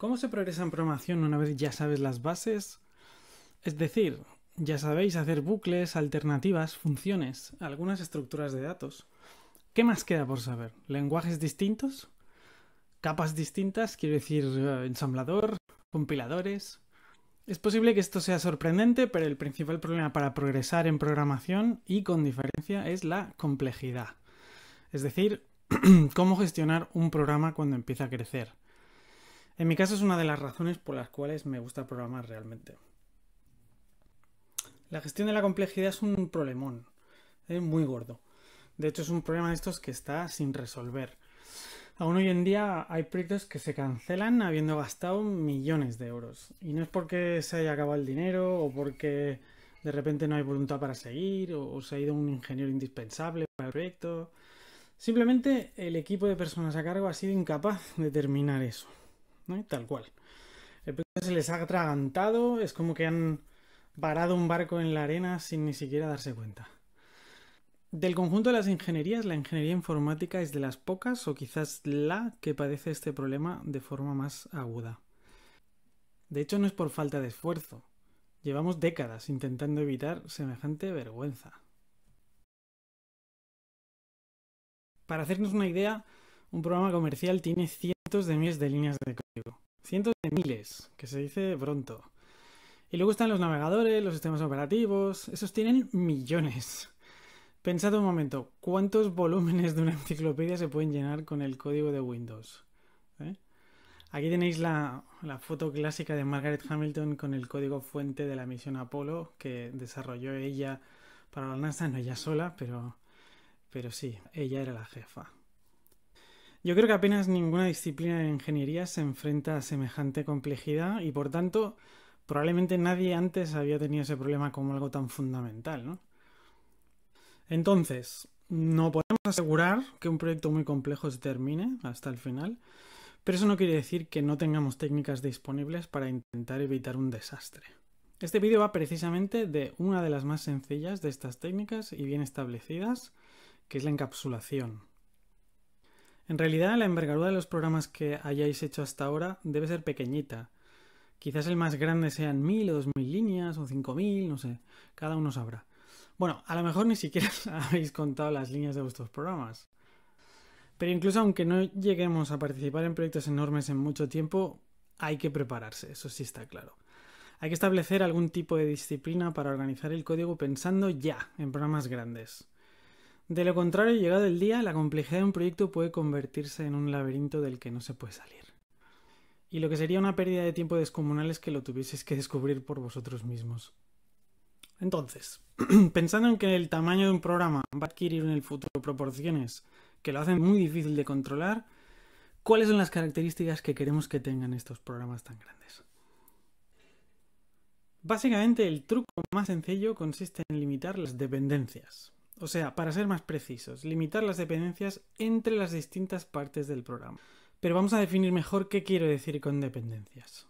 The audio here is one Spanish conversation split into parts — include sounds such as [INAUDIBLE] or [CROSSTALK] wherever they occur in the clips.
¿Cómo se progresa en programación una vez ya sabes las bases? Es decir, ya sabéis hacer bucles, alternativas, funciones, algunas estructuras de datos. ¿Qué más queda por saber? ¿Lenguajes distintos? ¿Capas distintas? Quiero decir, eh, ensamblador, compiladores. Es posible que esto sea sorprendente, pero el principal problema para progresar en programación y con diferencia es la complejidad. Es decir, [CLEARS THROAT] cómo gestionar un programa cuando empieza a crecer. En mi caso es una de las razones por las cuales me gusta programar realmente. La gestión de la complejidad es un problemón, es ¿eh? muy gordo. De hecho es un problema de estos que está sin resolver. Aún hoy en día hay proyectos que se cancelan habiendo gastado millones de euros. Y no es porque se haya acabado el dinero o porque de repente no hay voluntad para seguir o, se ha ido un ingeniero indispensable para el proyecto. Simplemente el equipo de personas a cargo ha sido incapaz de terminar eso. Tal cual. El problema se les ha atragantado, es como que han varado un barco en la arena sin ni siquiera darse cuenta. Del conjunto de las ingenierías, la ingeniería informática es de las pocas o quizás la que padece este problema de forma más aguda. De hecho, no es por falta de esfuerzo. Llevamos décadas intentando evitar semejante vergüenza. Para hacernos una idea, un programa comercial tiene 100 de miles de líneas de código. Cientos de miles, que se dice pronto. Y luego están los navegadores, los sistemas operativos, esos tienen millones. Pensad un momento, ¿cuántos volúmenes de una [LAUGHS] enciclopedia se pueden llenar con el código de Windows? ¿Eh? Aquí tenéis la, la, foto clásica de Margaret Hamilton con el código fuente de la misión Apolo que desarrolló ella para la NASA, no ella sola, pero, pero sí, ella era la jefa. Yo creo que apenas ninguna disciplina de ingeniería se enfrenta a semejante complejidad y por tanto probablemente nadie antes había tenido ese problema como algo tan fundamental, ¿no? Entonces, no podemos asegurar que un proyecto muy complejo se termine hasta el final, pero eso no quiere decir que no tengamos técnicas disponibles para intentar evitar un desastre. Este vídeo va precisamente de una de las más sencillas de estas técnicas y bien establecidas, que es la encapsulación. En realidad, la envergadura de los programas que hayáis hecho hasta ahora debe ser pequeñita. Quizás el más grande sean mil o dos mil líneas o cinco mil, no sé, cada uno sabrá. Bueno, a lo mejor ni siquiera [LAUGHS] habéis contado las líneas de vuestros programas. Pero incluso aunque no lleguemos a participar en proyectos enormes en mucho tiempo, hay que prepararse, eso sí está claro. Hay que establecer algún tipo de disciplina para organizar el código pensando ya en programas grandes. De lo contrario, llegado el día, la complejidad de un proyecto puede convertirse en un laberinto del que no se puede salir. Y lo que sería una pérdida de tiempo descomunal es que lo tuvieseis que descubrir por vosotros mismos. Entonces, [CLEARS THROAT] pensando en que el tamaño de un programa va a adquirir en el futuro proporciones que lo hacen muy difícil de controlar, ¿cuáles son las características que queremos que tengan estos programas tan grandes? Básicamente el truco más sencillo consiste en limitar las dependencias, o sea, para ser más precisos, limitar las dependencias entre las distintas partes del programa. Pero vamos a definir mejor qué quiero decir con dependencias.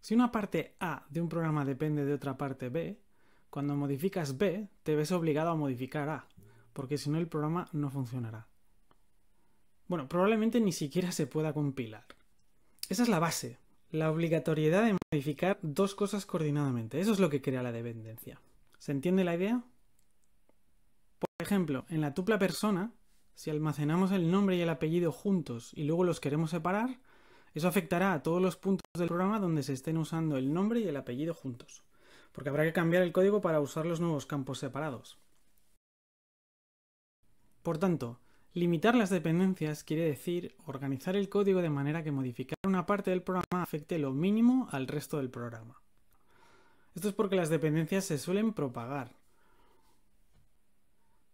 Si una parte A de un programa depende de otra parte B, cuando modificas B, te ves obligado a modificar A, porque si no el programa no funcionará. Bueno, probablemente ni siquiera se pueda compilar. Esa es la base, la obligatoriedad de modificar dos cosas coordinadamente. Eso es lo que crea la dependencia. ¿Se entiende la idea? Por ejemplo, en la tupla persona, si almacenamos el nombre y el apellido juntos y luego los queremos separar, eso afectará a todos los puntos del programa donde se estén usando el nombre y el apellido juntos, porque habrá que cambiar el código para usar los nuevos campos separados. Por tanto, limitar las dependencias quiere decir organizar el código de manera que modificar una parte del programa afecte lo mínimo al resto del programa. Esto es porque las dependencias se suelen propagar,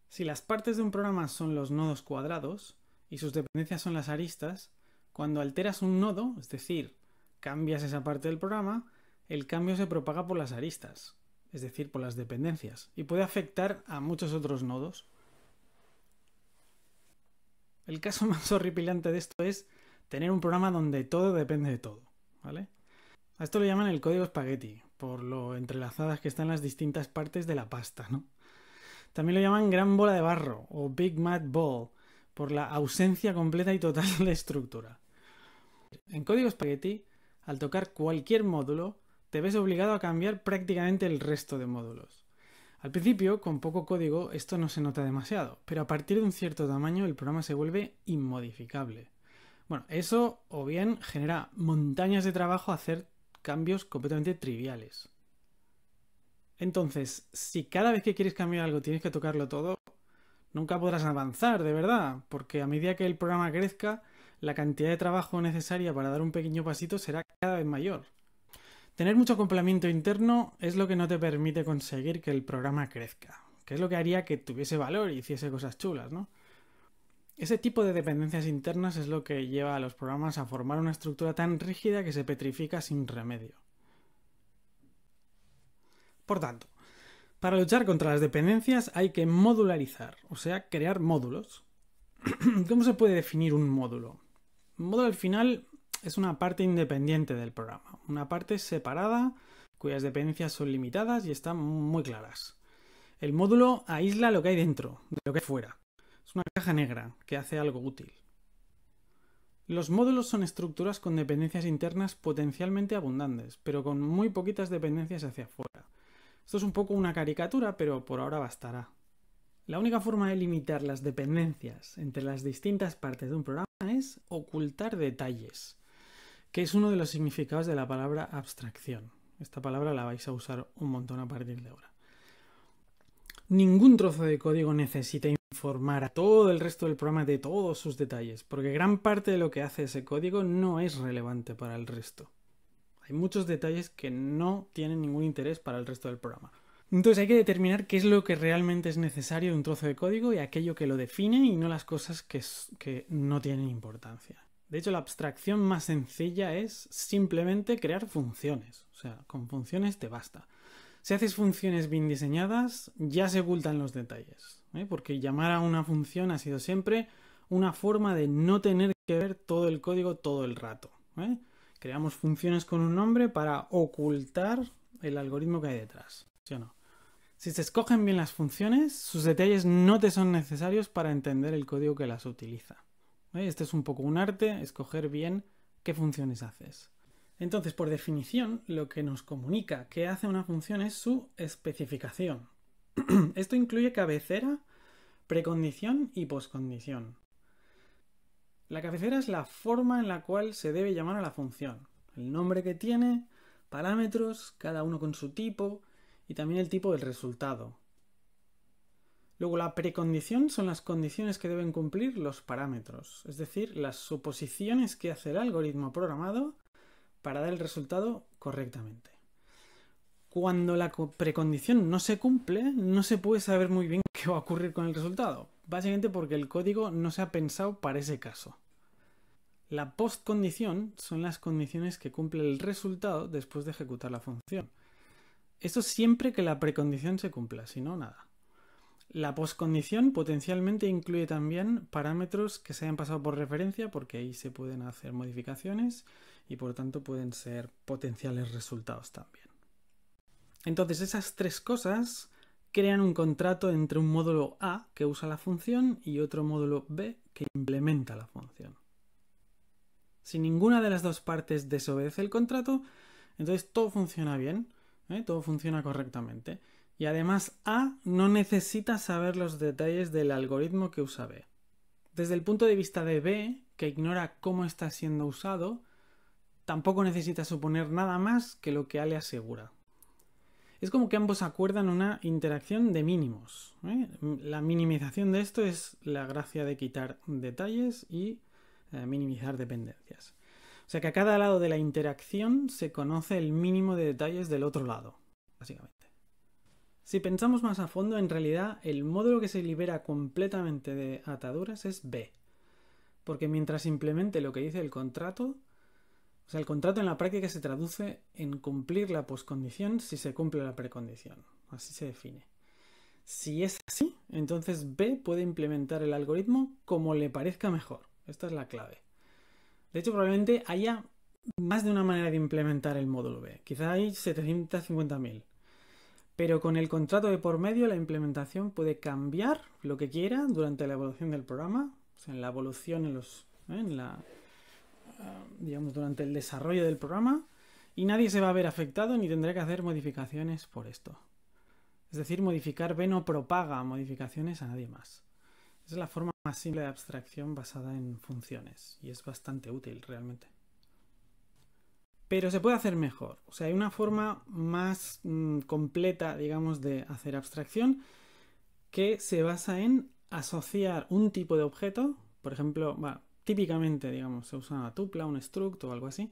si las partes de un programa son los nodos cuadrados y sus dependencias son las aristas, cuando alteras un nodo, es decir, cambias esa parte del programa, el cambio se propaga por las aristas, es decir, por las dependencias, y puede afectar a muchos otros nodos. El caso [LAUGHS] más horripilante de esto es tener un programa donde todo depende de todo, ¿vale? A esto lo llaman el código espagueti, por lo entrelazadas que están las distintas partes de la pasta, ¿no? También lo llaman gran bola de barro o Big Mad Ball por la ausencia completa y total de estructura. En código Spaghetti, al tocar cualquier módulo, te ves obligado a cambiar prácticamente el resto de módulos. Al principio, con poco código, esto no se nota demasiado, pero a partir de un cierto tamaño el programa se vuelve inmodificable. Bueno, eso o bien genera montañas de trabajo hacer cambios completamente triviales. Entonces, si cada vez que quieres cambiar algo tienes que tocarlo todo, nunca podrás avanzar, de verdad, porque a medida que el programa crezca, la cantidad de trabajo necesaria para dar un pequeño pasito será cada vez mayor. Tener mucho acoplamiento interno es lo que no te permite conseguir que el programa crezca, que es lo que haría que tuviese valor y hiciese cosas chulas, ¿no? Ese tipo de dependencias internas es lo que lleva a los programas a formar una estructura tan rígida que se petrifica sin remedio. Por tanto, para luchar contra las dependencias hay que modularizar, o sea, crear módulos. [CLEARS THROAT] ¿Cómo se puede definir un módulo? Un módulo al final es una parte independiente del programa, una parte separada cuyas dependencias son limitadas y están muy claras. El módulo aísla lo que hay dentro, de lo que hay fuera. Es una caja negra que hace algo útil. Los módulos son estructuras con dependencias internas potencialmente abundantes, pero con muy poquitas dependencias hacia afuera. Esto es un poco una caricatura, pero por ahora bastará. La única forma de limitar las dependencias entre las distintas partes de un programa es ocultar detalles, que es uno de los significados de la palabra abstracción. Esta palabra la vais a usar un montón a partir de ahora. Ningún trozo de código necesita informar a todo el resto del programa de todos sus detalles, porque gran parte de lo que hace ese código no es relevante para el resto. Hay muchos detalles que no tienen ningún interés para el resto del programa. Entonces hay que determinar qué es lo que realmente es necesario de un trozo de código y aquello que lo define y no las cosas que, no tienen importancia. De hecho, la abstracción más sencilla es simplemente crear funciones. O sea, con funciones te basta. Si haces funciones bien diseñadas, ya se ocultan los detalles. ¿eh? Porque llamar a una función ha sido siempre una forma de no tener que ver todo el código todo el rato. ¿eh? Creamos funciones con un nombre para ocultar el algoritmo que hay detrás, no? Si se escogen bien las funciones, sus detalles no te son necesarios para entender el código que las utiliza. Este es un poco un arte, escoger bien qué funciones haces. Entonces, por definición, lo que nos comunica qué hace una función es su especificación. [CLEARS THROAT] Esto incluye cabecera, precondición y poscondición. La cabecera es la forma en la cual se debe llamar a la función, el nombre que tiene, parámetros, cada uno con su tipo y también el tipo del resultado. Luego la precondición son las condiciones que deben cumplir los parámetros, es decir, las suposiciones que hace el algoritmo programado para dar el resultado correctamente. Cuando la precondición no se cumple, no se puede saber muy bien ¿qué va a ocurrir con el resultado? Básicamente porque el código no se ha pensado para ese caso. La postcondición son las condiciones que cumple el resultado después de ejecutar la función. Esto siempre que la precondición se cumpla, si no, nada. La postcondición potencialmente incluye también parámetros que se hayan pasado por referencia, porque ahí se pueden hacer modificaciones y por tanto pueden ser potenciales resultados también. Entonces, esas tres cosas crean un contrato entre un módulo A que usa la función y otro módulo B que implementa la función. Si ninguna de las dos partes desobedece el contrato, entonces todo funciona bien, ¿eh? todo funciona correctamente. Y además A no necesita saber los detalles del algoritmo que usa B. Desde el punto de vista de B, que ignora cómo está siendo usado, tampoco necesita suponer nada más que lo que A le asegura, es como que ambos acuerdan una interacción de mínimos. ¿eh? La minimización de esto es la gracia de quitar detalles y eh, minimizar dependencias. O sea que a cada lado de la interacción se conoce el mínimo de detalles del otro lado, básicamente. Si pensamos más a fondo, en realidad el módulo que se libera completamente de ataduras es B. Porque mientras simplemente lo que dice el contrato, o sea, el contrato en la práctica se traduce en cumplir la poscondición si se cumple la precondición. Así se define. Si es así, entonces B puede implementar el algoritmo como le parezca mejor. Esta es la clave. De hecho, probablemente haya más de una manera de implementar el módulo B. Quizá hay 750.000. Pero con el contrato de por medio, la implementación puede cambiar lo que quiera durante la evolución del programa, o sea, en la evolución en los, ¿eh? en la, Um, digamos, durante el desarrollo del programa y nadie se va a ver afectado ni tendrá que hacer modificaciones por esto. Es decir, modificar B no propaga modificaciones a nadie más. es la forma más simple de abstracción basada en funciones y es bastante útil realmente. Pero se puede hacer mejor. O sea, hay una forma más mm, completa, digamos, de hacer abstracción que se basa en asociar un tipo de objeto, por ejemplo, bueno, típicamente, digamos, se usa una tupla, un struct o algo así,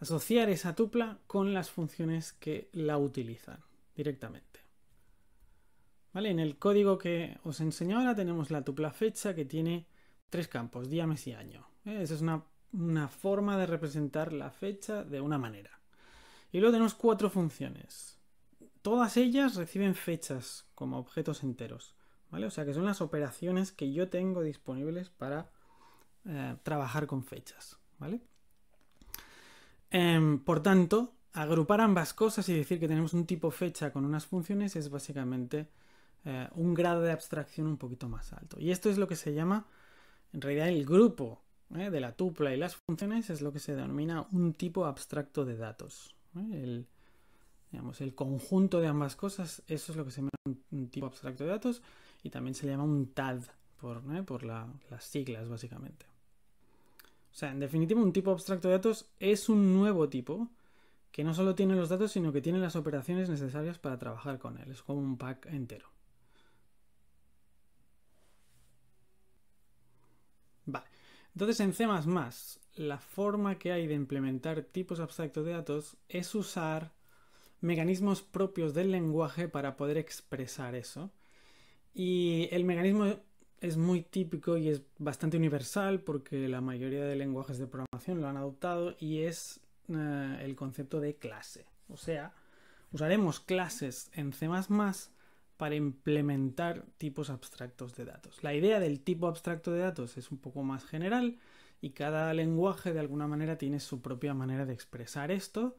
asociar esa tupla con las funciones que la utilizan directamente. ¿Vale? En el código que os enseño ahora tenemos la tupla fecha que tiene tres campos, día, mes y año. ¿eh? Esa es una, forma de representar la fecha de una manera. Y luego tenemos cuatro funciones. Todas ellas reciben fechas como objetos enteros. ¿Vale? O sea que son las operaciones que yo tengo disponibles para eh, trabajar con fechas, ¿vale? Em, por tanto, agrupar ambas cosas y decir que tenemos un tipo fecha con unas funciones es básicamente eh, un grado de abstracción un poquito más alto. Y esto es lo que se llama, en realidad, el grupo ¿eh? de la tupla y las funciones es lo que se denomina un tipo abstracto de datos. El, digamos, el conjunto de ambas cosas, eso es lo que se llama un, tipo abstracto de datos y también se llama un TAD por, por las siglas, básicamente. O sea, en definitiva, un tipo abstracto de datos es un nuevo tipo que no solo tiene los datos, sino que tiene las operaciones necesarias para trabajar con él. Es como un pack entero. Vale. Entonces, en C, la forma que hay de implementar tipos abstractos de datos es usar mecanismos propios del lenguaje para poder expresar eso. Y el mecanismo es muy típico y es bastante universal porque la mayoría de lenguajes de programación lo han adoptado y es eh, el concepto de clase. O sea, usaremos clases en C para implementar tipos abstractos de datos. La idea del tipo abstracto de datos es un poco más general y cada lenguaje de alguna manera tiene su propia manera de expresar esto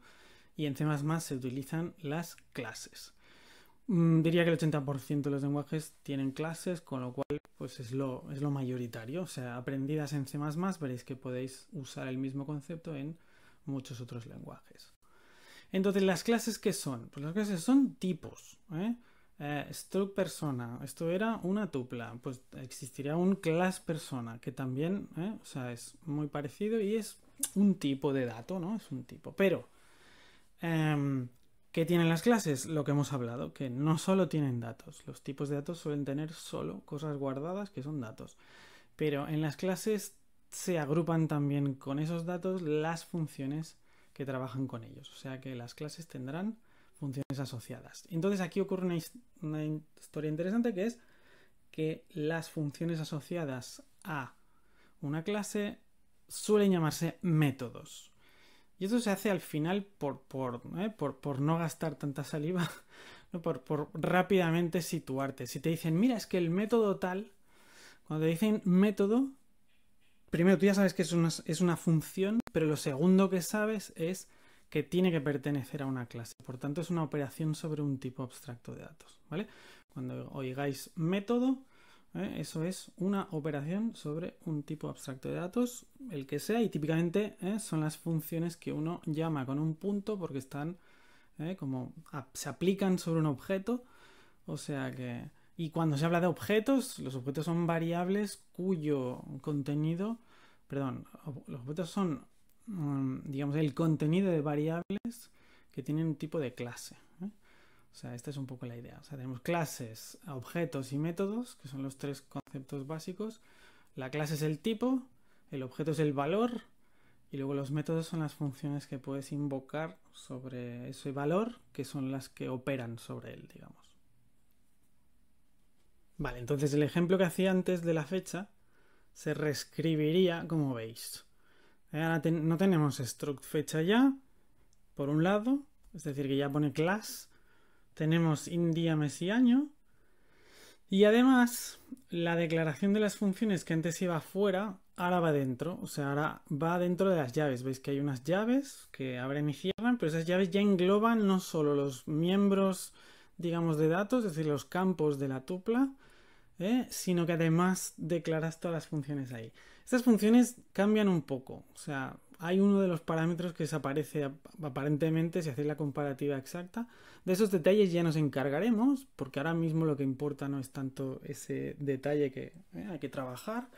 y en C se utilizan las clases. Mm, diría que el 80% de los lenguajes tienen clases, con lo cual pues es lo, es lo mayoritario. O sea, aprendidas en C++ veréis que podéis usar el mismo concepto en muchos otros lenguajes. Entonces, ¿las clases qué son? Pues las clases son tipos. ¿eh? eh struct persona, esto era una tupla, pues existiría un class persona, que también, ¿eh? sea, es muy parecido y es un tipo de dato, ¿no? Es un tipo. Pero... Em, ¿Qué tienen las clases? Lo que hemos hablado, que no solo tienen datos. Los tipos de datos suelen tener solo cosas guardadas que son datos. Pero en las clases se agrupan también con esos datos las funciones que trabajan con ellos. O sea que las clases tendrán funciones asociadas. Entonces aquí ocurre una, una historia interesante que es que las funciones asociadas a una clase suelen llamarse métodos. Y eso se hace al final por, por, ¿eh? por, no gastar tanta saliva, [LAUGHS] ¿no? por, rápidamente situarte. Si te dicen, mira, es que el método tal, cuando te dicen método, primero tú ya sabes que es una, es una función, pero lo segundo que sabes es que tiene que pertenecer a una clase. Por tanto, es una operación sobre un tipo abstracto de datos, ¿vale? Cuando oigáis método, ¿eh? Eso es una operación sobre un tipo abstracto de datos, el que sea, y típicamente ¿eh? son las funciones que uno llama con un punto porque están ¿eh? como se aplican sobre un objeto. O sea que. Y cuando se habla de objetos, los objetos son variables cuyo contenido. Perdón, los objetos son, mm, digamos, el contenido de variables que tienen un tipo de clase. O sea, esta es un poco la idea. tenemos clases, objetos y métodos, que son los tres conceptos básicos. La clase es el tipo, el objeto es el valor y luego los métodos son las funciones que puedes invocar sobre ese valor, que son las que operan sobre él, digamos. Vale, entonces el ejemplo que hacía antes de la fecha se reescribiría como veis. Eh, ahora no tenemos struct fecha ya, por un lado, es decir, que ya pone class tenemos día, mes y año. Y además, la declaración de las funciones que antes iba fuera, ahora va dentro. O sea, ahora va dentro de las llaves. Veis que hay unas llaves que abren y cierran, pero esas llaves ya engloban no solo los miembros, digamos, de datos, es decir, los campos de la tupla, ¿eh? sino que además declaras todas las funciones ahí. Estas funciones cambian un poco. O sea, hay uno de los parámetros que desaparece aparentemente si hacéis la comparativa exacta. De esos detalles ya nos encargaremos, porque ahora mismo lo que importa no es tanto ese detalle que eh, hay que trabajar,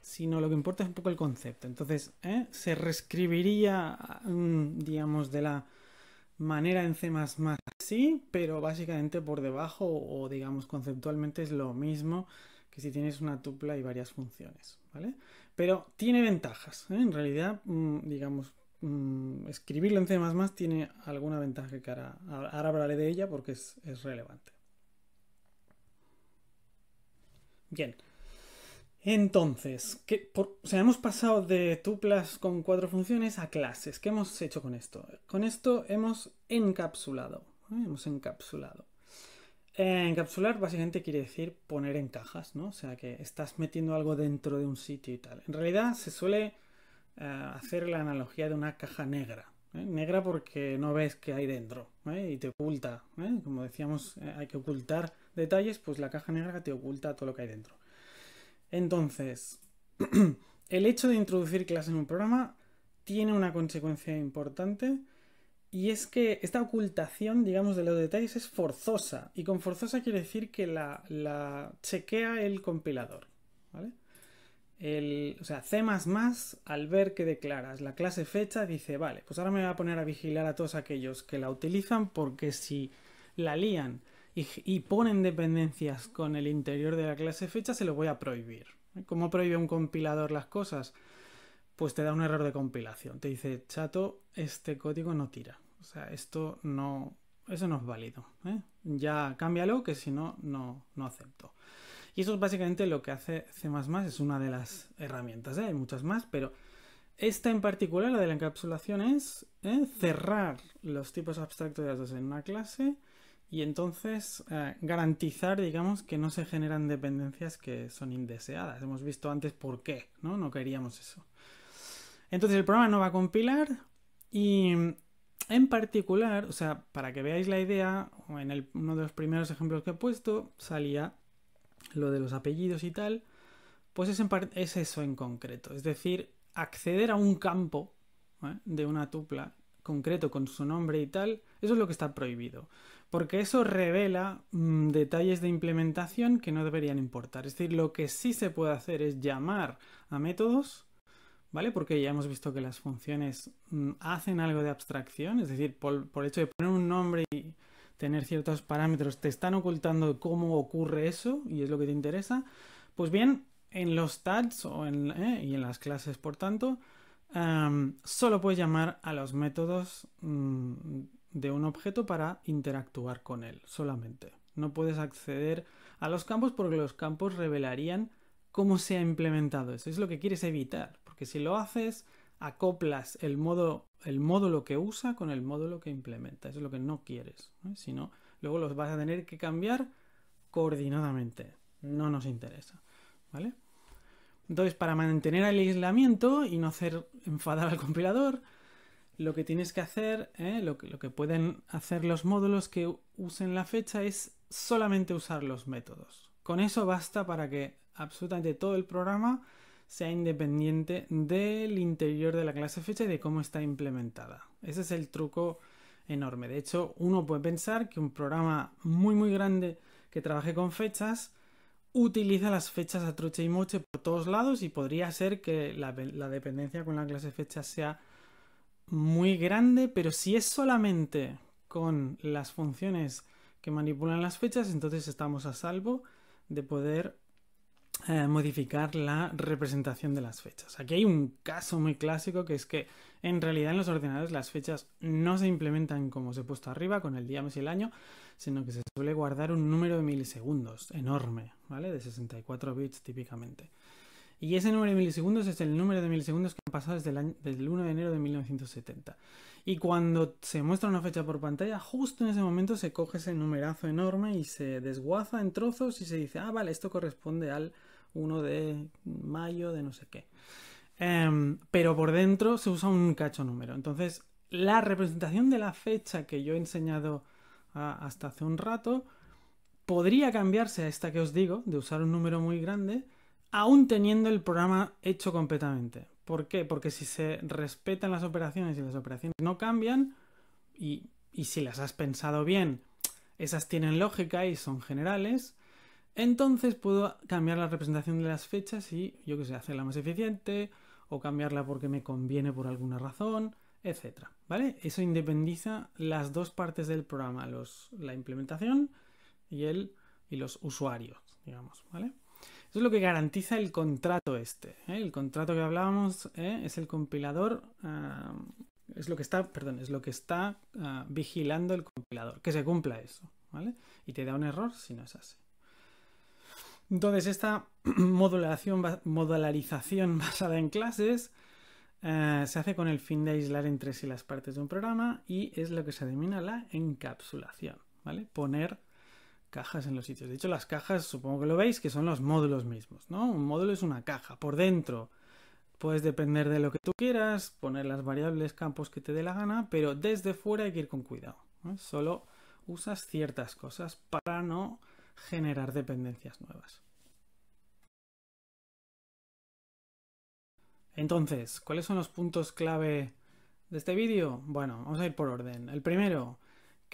sino lo que importa es un poco el concepto. Entonces, eh, se reescribiría, mm, digamos, de la manera en C++ así, pero básicamente por debajo o, digamos, conceptualmente es lo mismo que si tienes una tupla y varias funciones, ¿vale? Pero tiene ventajas. ¿eh? En realidad, mm, digamos, mm, escribirlo en C tiene alguna ventaja que ahora, ahora hablaré de ella porque es, relevante. Bien. Entonces, hemos pasado de tuplas con cuatro funciones a clases. ¿Qué hemos hecho con esto? Con esto hemos encapsulado. ¿eh? Hemos encapsulado encapsular básicamente quiere decir poner en cajas, ¿no? O sea, que estás metiendo algo dentro de un sitio y tal. En realidad se suele eh, hacer la analogía de una caja negra. ¿eh? Negra porque no ves qué hay dentro ¿eh? y te oculta. Como decíamos, hay que ocultar detalles, pues la caja negra te oculta todo lo que hay dentro. Entonces, [CLEARS THROAT] el hecho de introducir clases en un programa tiene una consecuencia importante y es que esta ocultación, digamos, de los detalles es forzosa. Y con forzosa quiere decir que la, chequea el compilador. ¿Vale? El, o sea, C al ver que declaras la clase fecha dice, vale, pues ahora me voy a poner a vigilar a todos aquellos que la utilizan porque si la lían y, y ponen dependencias con el interior de la clase fecha se lo voy a prohibir. ¿eh? ¿Cómo prohíbe un compilador las cosas? Pues te da un error de compilación. Te dice, chato, este código no tira. O sea, esto no, eso no es válido. ¿eh? Ya cámbialo, que si no, no, no acepto. Y eso es básicamente lo que hace C++, es una de las herramientas, ¿eh? hay muchas más, pero esta en particular, la de la encapsulación, es ¿eh? cerrar los tipos abstractos de datos en una clase y entonces eh, garantizar, digamos, que no se generan dependencias que son indeseadas. Hemos visto antes por qué, ¿no? No queríamos eso. Entonces el programa no va a compilar y en particular, o sea, para que veáis la idea, en uno de los primeros ejemplos que he puesto salía lo de los apellidos y tal, pues es, es eso en concreto. Es decir, acceder a un campo ¿eh? de una tupla concreto con su nombre y tal, eso es lo que está prohibido. Porque eso revela mm, detalles de implementación que no deberían importar. Es decir, lo que sí se puede hacer es llamar a métodos ¿vale? Porque ya hemos visto que las funciones mm, hacen algo de abstracción, es decir, por, el hecho de poner un nombre y tener ciertos parámetros, te están ocultando cómo ocurre eso y es lo que te interesa. Pues bien, en los tags eh, y en las clases, por tanto, em, solo puedes llamar a los métodos mm, de un objeto para interactuar con él solamente. No puedes acceder a los campos porque los campos revelarían cómo se ha implementado eso. Es lo que quieres evitar, porque si lo haces, acoplas el, modo, el módulo que usa con el módulo que implementa. Eso es lo que no quieres. Si no, luego los vas a tener que cambiar coordinadamente. No nos interesa. ¿Vale? Entonces, para mantener el aislamiento y no hacer enfadar al compilador, lo que tienes que hacer, ¿eh? lo, que, lo que pueden hacer los módulos que usen la fecha es solamente usar los métodos. Con eso basta para que absolutamente todo el programa sea independiente del interior de la clase fecha y de cómo está implementada. Ese es el truco enorme. De hecho, uno puede pensar que un programa muy muy grande que trabaje con fechas utiliza las fechas a truche y moche por todos lados y podría ser que la dependencia con la clase fecha sea muy grande, pero si es solamente con las funciones que manipulan las fechas, entonces estamos a salvo de poder eh, modificar la representación de las fechas. Aquí hay un caso muy clásico que es que en realidad en los ordenadores las fechas no se implementan como se he puesto arriba con el día, mes y el año, sino que se suele guardar un número de milisegundos enorme, ¿vale? De 64 bits típicamente. Y ese número de milisegundos es el número de milisegundos que han pasado desde el, desde el 1 de enero de 1970. Y cuando se muestra una fecha por pantalla, justo en ese momento se coge ese numerazo enorme y se desguaza en trozos y se dice, ah, vale, esto corresponde al 1 de mayo de no sé qué. Em, pero por dentro se usa un cacho número. Entonces, la representación de la fecha que yo he enseñado ah, hasta hace un rato podría cambiarse a esta que os digo, de usar un número muy grande, aún teniendo el programa hecho completamente. ¿Por qué? Porque si se respetan las operaciones y las operaciones no cambian, y, si las has pensado bien, esas tienen lógica y son generales, entonces puedo cambiar la representación de las fechas y, yo que sé, hacerla más eficiente o cambiarla porque me conviene por alguna razón, etcétera, ¿Vale? Eso independiza las dos partes del programa, los, la implementación y, el, y los usuarios, digamos, ¿vale? Eso es lo que garantiza el contrato este. ¿eh? El contrato que hablábamos ¿eh? es el compilador. es lo que está, perdón, es lo que está ah, vigilando el compilador, que se cumpla eso, ¿vale? Y te da un error si no es así. Entonces, esta [CLEARS THROAT] modularización [LAUGHS] basada en clases eh, se hace con el fin de aislar entre sí las partes de un programa y es lo que se denomina la encapsulación, ¿vale? Poner cajas en los sitios. De hecho, las cajas, supongo que lo veis, que son los módulos mismos, ¿no? Un módulo es una caja. Por dentro puedes depender de lo que tú quieras, poner las variables, campos que te dé la gana, pero desde fuera hay que ir con cuidado. Solo usas ciertas cosas para no generar dependencias nuevas. Entonces, ¿cuáles son los puntos clave de este vídeo? Bueno, vamos a ir por orden. El primero,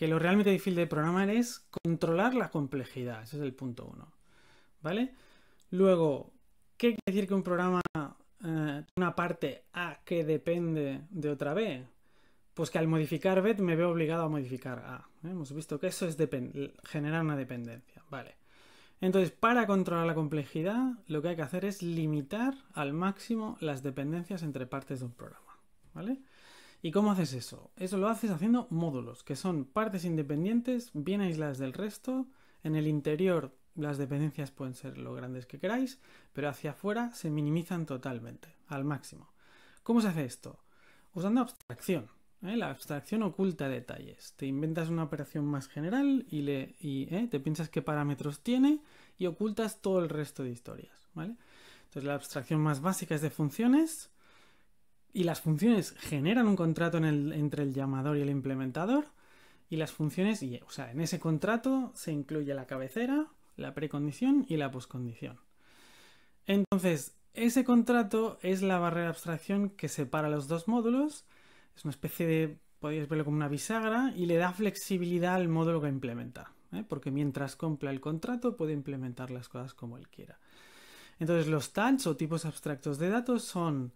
que lo realmente difícil de programar es controlar la complejidad. Ese es el punto uno. ¿Vale? Luego, ¿qué quiere decir que un programa eh, tiene una parte A que depende de otra B? Pues que al modificar B me veo obligado a modificar A. ¿eh? Hemos visto que eso es generar una dependencia. Vale. Entonces, para controlar la complejidad, lo que hay que hacer es limitar al máximo las dependencias entre partes de un programa. ¿Vale? ¿Y cómo haces eso? Eso lo haces haciendo módulos, que son partes independientes, bien aisladas del resto. En el interior las dependencias pueden ser lo grandes que queráis, pero hacia afuera se minimizan totalmente, al máximo. ¿Cómo se hace esto? Usando abstracción. ¿eh? La abstracción oculta detalles. Te inventas una operación más general y, le, y, ¿eh? te piensas qué parámetros tiene y ocultas todo el resto de historias. ¿vale? Entonces la abstracción más básica es de funciones y las funciones generan un contrato entre el llamador y el implementador. Y las funciones, o sea, en ese contrato se incluye la cabecera, la precondición y la poscondición. Entonces, ese contrato es la barrera de abstracción que separa los dos módulos. Es una especie de, podéis verlo como una bisagra, y le da flexibilidad al módulo que implementa. ¿eh? Porque mientras cumpla el contrato puede implementar las cosas como él quiera. Entonces, los tags o tipos abstractos de datos son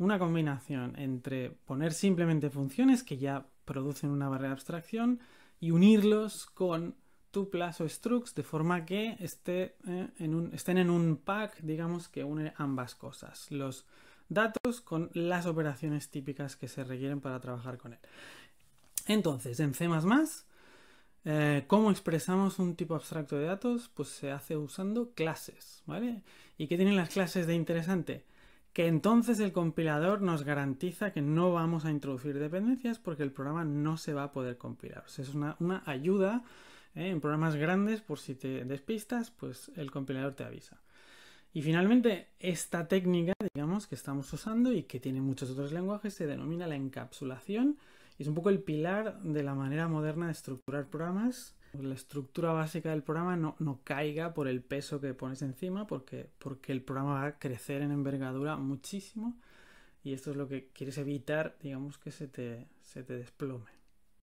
una combinación entre poner simplemente funciones que ya producen una barrera de abstracción y unirlos con tuplas o structs de forma que esté, eh, estén en un pack, digamos, que une ambas cosas. Los datos con las operaciones típicas que se requieren para trabajar con él. Entonces, en C++, eh, ¿cómo expresamos un tipo abstracto de datos? Pues se hace usando clases, ¿vale? ¿Y qué tienen las clases de interesante? que entonces el compilador nos garantiza que no vamos a introducir dependencias porque el programa no se va a poder compilar. es una, ayuda ¿eh? en programas grandes por si te despistas, pues el compilador te avisa. Y finalmente, esta técnica, digamos, que estamos usando y que tiene muchos otros lenguajes, se denomina la encapsulación y es un poco el pilar de la manera moderna de estructurar programas pues, la estructura básica del programa no, no, caiga por el peso que pones encima, porque, porque el programa va a crecer en envergadura muchísimo y esto es lo que quieres evitar, digamos, que se se te desplome.